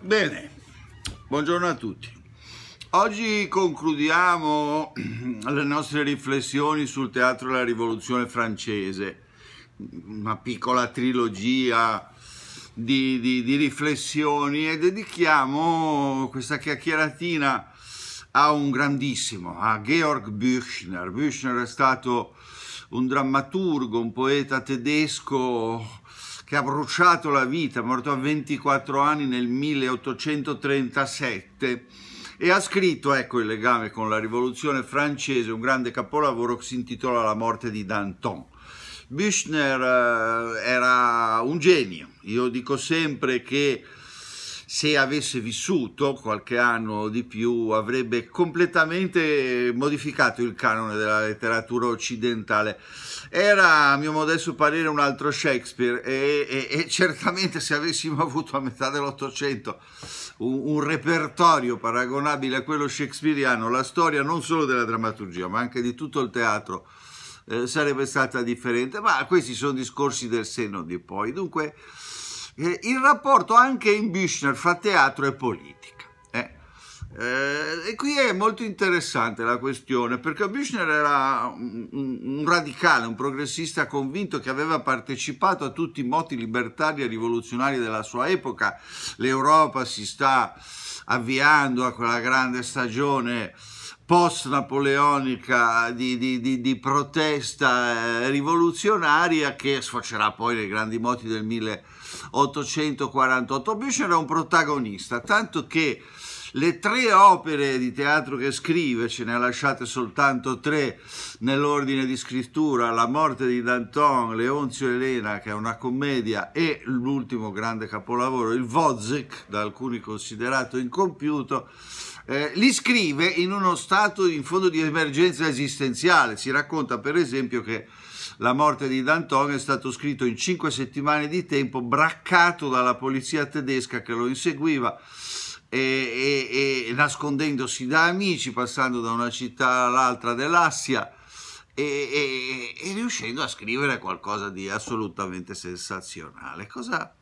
Bene, buongiorno a tutti. Oggi concludiamo le nostre riflessioni sul teatro della rivoluzione francese, una piccola trilogia di, di, di riflessioni e dedichiamo questa chiacchieratina a un grandissimo, a Georg Büchner. Büchner è stato un drammaturgo, un poeta tedesco che ha bruciato la vita, morto a 24 anni nel 1837 e ha scritto, ecco il legame con la rivoluzione francese, un grande capolavoro che si intitola La morte di Danton. Büchner eh, era un genio, io dico sempre che se avesse vissuto qualche anno di più avrebbe completamente modificato il canone della letteratura occidentale. Era a mio modesto parere un altro Shakespeare e, e, e certamente se avessimo avuto a metà dell'Ottocento un, un repertorio paragonabile a quello shakespeariano, la storia non solo della drammaturgia ma anche di tutto il teatro eh, sarebbe stata differente, ma questi sono discorsi del senno di poi. Dunque, eh, il rapporto anche in Büchner fra teatro e politica. Eh? Eh, e qui è molto interessante la questione perché Büchner era un, un, radicale, un progressista convinto che aveva partecipato a tutti i moti libertari e rivoluzionari della sua epoca. L'Europa si sta avviando a quella grande stagione post-napoleonica di, di, di, di, protesta eh, rivoluzionaria che sfocerà poi nei grandi moti del 1848. Büchner è un protagonista, tanto che le tre opere di teatro che scrive, ce ne ha lasciate soltanto tre nell'ordine di scrittura, La morte di Danton, Leonzio Elena, che è una commedia, e l'ultimo grande capolavoro, il Wozzeck, da alcuni considerato incompiuto, eh, li scrive in uno stato in fondo di emergenza esistenziale. Si racconta per esempio che la morte di Danton è stato scritto in cinque settimane di tempo, braccato dalla polizia tedesca che lo inseguiva e, e, e nascondendosi da amici, passando da una città all'altra dell'Assia. E, e, e riuscendo a scrivere qualcosa di assolutamente sensazionale. Cosa,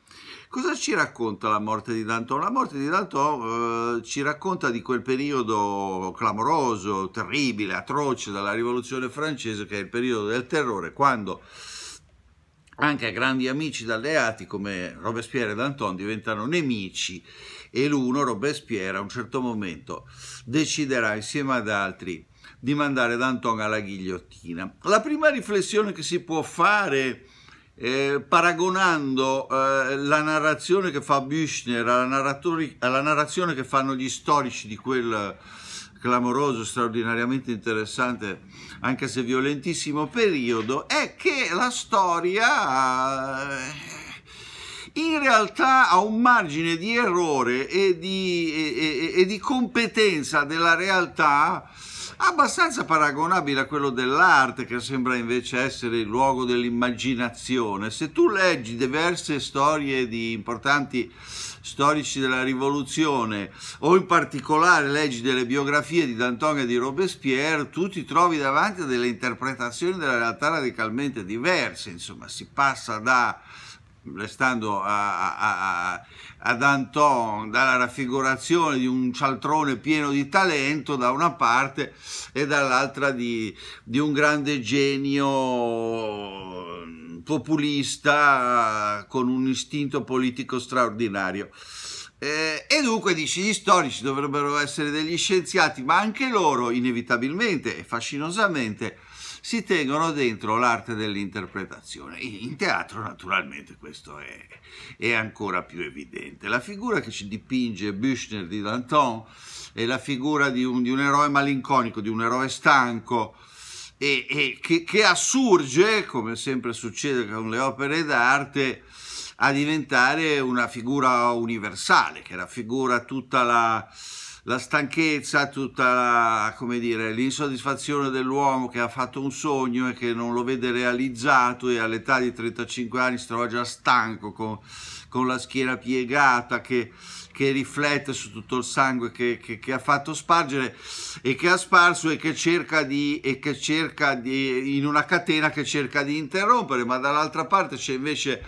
Cosa ci racconta la morte di Danton? La morte di Danton eh, ci racconta di quel periodo clamoroso, terribile, atroce della rivoluzione francese che è il periodo del terrore, quando anche grandi amici ed alleati come Robespierre e Danton diventano nemici e l'uno, Robespierre, a un certo momento deciderà insieme ad altri di mandare Danton alla ghigliottina. La prima riflessione che si può fare eh, paragonando eh, la narrazione che fa Büchner alla, alla, narrazione che fanno gli storici di quel clamoroso, straordinariamente interessante, anche se violentissimo periodo, è che la storia eh, in realtà ha un margine di errore e di, e, e, e di competenza della realtà abbastanza paragonabile a quello dell'arte che sembra invece essere il luogo dell'immaginazione. Se tu leggi diverse storie di importanti storici della rivoluzione o in particolare leggi delle biografie di Danton e di Robespierre, tu ti trovi davanti a delle interpretazioni della realtà radicalmente diverse, insomma si passa da restando a, a, a, ad Anton, dalla raffigurazione di un cialtrone pieno di talento da una parte e dall'altra di, di un grande genio populista con un istinto politico straordinario. Eh, e dunque dici gli storici dovrebbero essere degli scienziati, ma anche loro inevitabilmente e fascinosamente si tengono dentro l'arte dell'interpretazione. In teatro naturalmente questo è, è, ancora più evidente. La figura che ci dipinge Büchner di Danton è la figura di un, di un eroe malinconico, di un eroe stanco, e, e che, che, assurge, come sempre succede con le opere d'arte, a diventare una figura universale, che raffigura tutta la, la stanchezza, tutta come dire, l'insoddisfazione dell'uomo che ha fatto un sogno e che non lo vede realizzato e all'età di 35 anni si trova già stanco con, con la schiena piegata che, che, riflette su tutto il sangue che, che, che, ha fatto spargere e che ha sparso e che cerca di, e che cerca di in una catena che cerca di interrompere, ma dall'altra parte c'è invece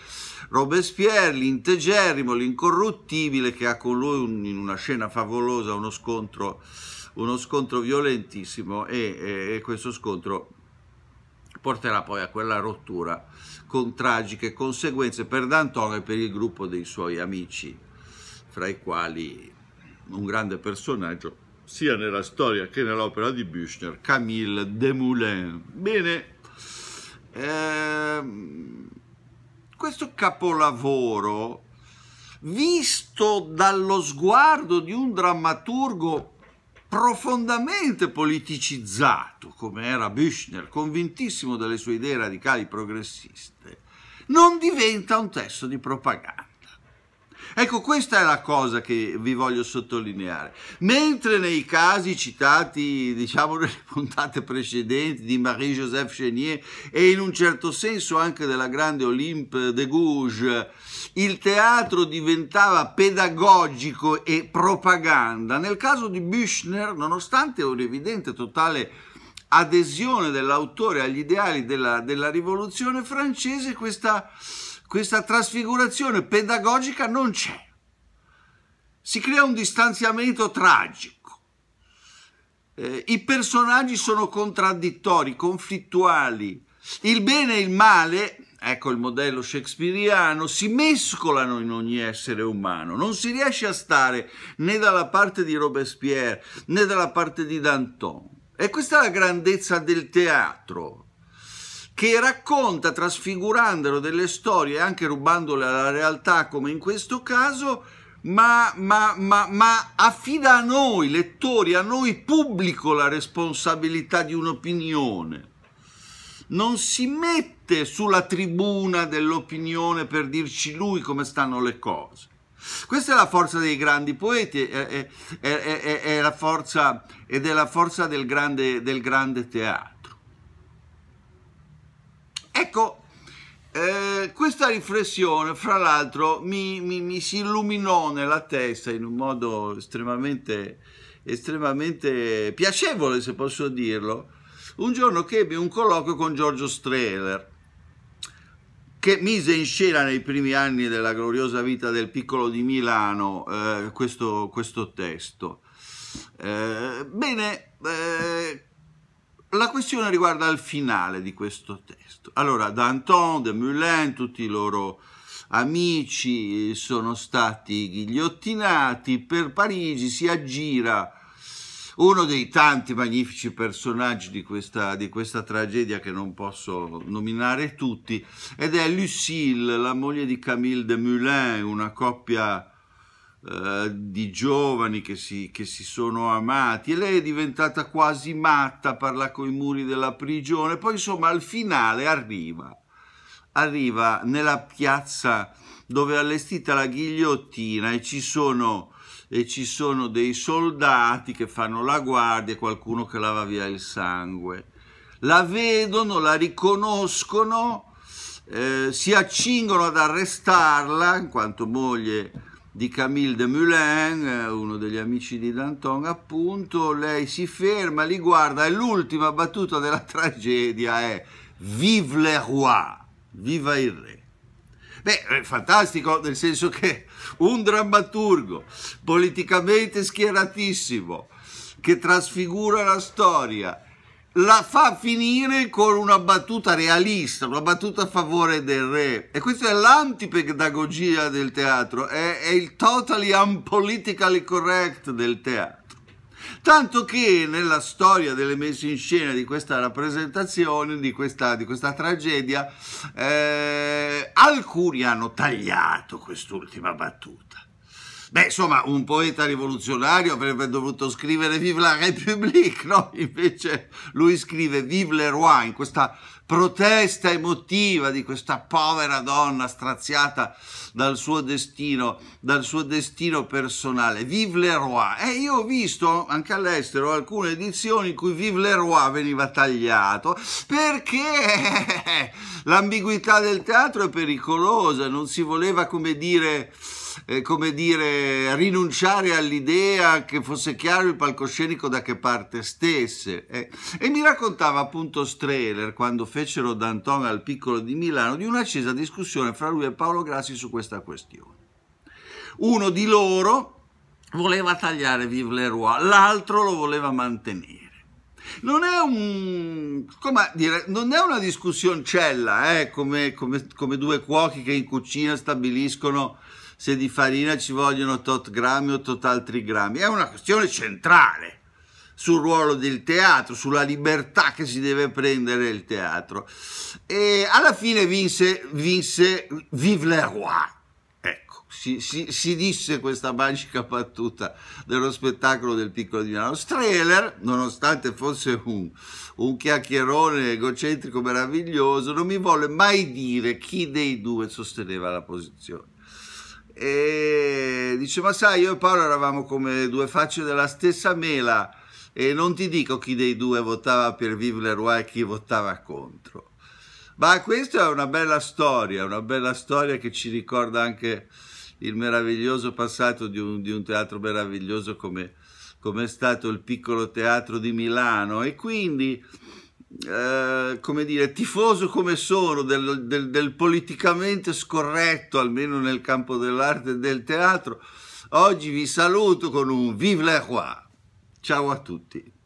Robespierre, l'integerrimo, l'incorruttibile, che ha con lui un, in una scena favolosa uno scontro, uno scontro violentissimo e, e, e questo scontro porterà poi a quella rottura con tragiche conseguenze per Danton e per il gruppo dei suoi amici, fra i quali un grande personaggio sia nella storia che nell'opera di Büchner, Camille Desmoulins. Bene, ehm, questo capolavoro, visto dallo sguardo di un drammaturgo profondamente politicizzato, come era Büchner, convintissimo delle sue idee radicali progressiste, non diventa un testo di propaganda. Ecco, questa è la cosa che vi voglio sottolineare. Mentre nei casi citati, diciamo, nelle puntate precedenti di Marie-Joseph Chenier e in un certo senso anche della grande Olympe de Gouges, il teatro diventava pedagogico e propaganda. Nel caso di Büchner, nonostante un'evidente totale adesione dell'autore agli ideali della, della rivoluzione francese, questa questa trasfigurazione pedagogica non c'è. Si crea un distanziamento tragico. Eh, I personaggi sono contraddittori, conflittuali. Il bene e il male, ecco il modello shakespeariano, si mescolano in ogni essere umano. Non si riesce a stare né dalla parte di Robespierre né dalla parte di Danton. E questa è la grandezza del teatro, che racconta trasfigurandolo delle storie, anche rubandole alla realtà come in questo caso, ma, ma, ma, ma, affida a noi lettori, a noi pubblico la responsabilità di un'opinione. Non si mette sulla tribuna dell'opinione per dirci lui come stanno le cose. Questa è la forza dei grandi poeti è, è, è, è la forza, ed è la forza del grande, del grande teatro. Ecco, eh, questa riflessione, fra l'altro, mi, mi, mi, si illuminò nella testa in un modo estremamente, estremamente piacevole, se posso dirlo, un giorno che ebbi un colloquio con Giorgio Strehler, che mise in scena nei primi anni della gloriosa vita del piccolo di Milano eh, questo, questo, testo. Eh, bene, eh, la questione riguarda il finale di questo testo. Allora, Danton, De Moulin, tutti i loro amici sono stati ghigliottinati, per Parigi si aggira uno dei tanti magnifici personaggi di questa, di questa tragedia che non posso nominare tutti, ed è Lucille, la moglie di Camille de Moulin, una coppia eh, di giovani che si, che si, sono amati e lei è diventata quasi matta, parla con i muri della prigione, poi insomma al finale arriva, arriva nella piazza dove è allestita la ghigliottina e ci sono e ci sono dei soldati che fanno la guardia qualcuno che lava via il sangue. La vedono, la riconoscono, eh, si accingono ad arrestarla in quanto moglie di Camille de Moulin, eh, uno degli amici di Danton, appunto, lei si ferma, li guarda e l'ultima battuta della tragedia è Vive le roi, viva il re. Beh, è fantastico, nel senso che un drammaturgo politicamente schieratissimo che trasfigura la storia la fa finire con una battuta realista, una battuta a favore del re. E questa è l'antipedagogia del teatro, è, è il totally unpolitically correct del teatro. Tanto che nella storia delle messe in scena di questa rappresentazione, di questa, di questa tragedia, eh, alcuni hanno tagliato quest'ultima battuta. Beh, insomma, un poeta rivoluzionario avrebbe dovuto scrivere Vive la République, no? Invece lui scrive Vive le Roi in questa protesta emotiva di questa povera donna straziata dal suo destino, dal suo destino personale. Vive le Roi. E eh, io ho visto anche all'estero alcune edizioni in cui Vive le Roi veniva tagliato perché l'ambiguità del teatro è pericolosa, non si voleva, come dire eh, come dire, rinunciare all'idea che fosse chiaro il palcoscenico da che parte stesse. Eh. E mi raccontava appunto Strehler, quando fecero Danton al Piccolo di Milano, di un'accesa discussione fra lui e Paolo Grassi su questa questione. Uno di loro voleva tagliare Vive le Roi, l'altro lo voleva mantenere. Non è, un, dire, non è una discussioncella, eh, come, come, come, due cuochi che in cucina stabiliscono se di farina ci vogliono tot grammi o tot altri grammi, è una questione centrale sul ruolo del teatro, sulla libertà che si deve prendere il teatro. E alla fine vinse, vinse Vive le Roi. Ecco, si, si, si, disse questa magica battuta dello spettacolo del piccolo di Milano. Strehler, nonostante fosse un, un chiacchierone egocentrico meraviglioso, non mi volle mai dire chi dei due sosteneva la posizione e dice ma sai io e Paolo eravamo come due facce della stessa mela e non ti dico chi dei due votava per Vive Leroy e chi votava contro. Ma questa è una bella storia, una bella storia che ci ricorda anche il meraviglioso passato di un, di un teatro meraviglioso come, come è stato il piccolo teatro di Milano e quindi eh, come dire, tifoso come sono del, del, del, politicamente scorretto, almeno nel campo dell'arte e del teatro, oggi vi saluto con un vive le roi. Ciao a tutti.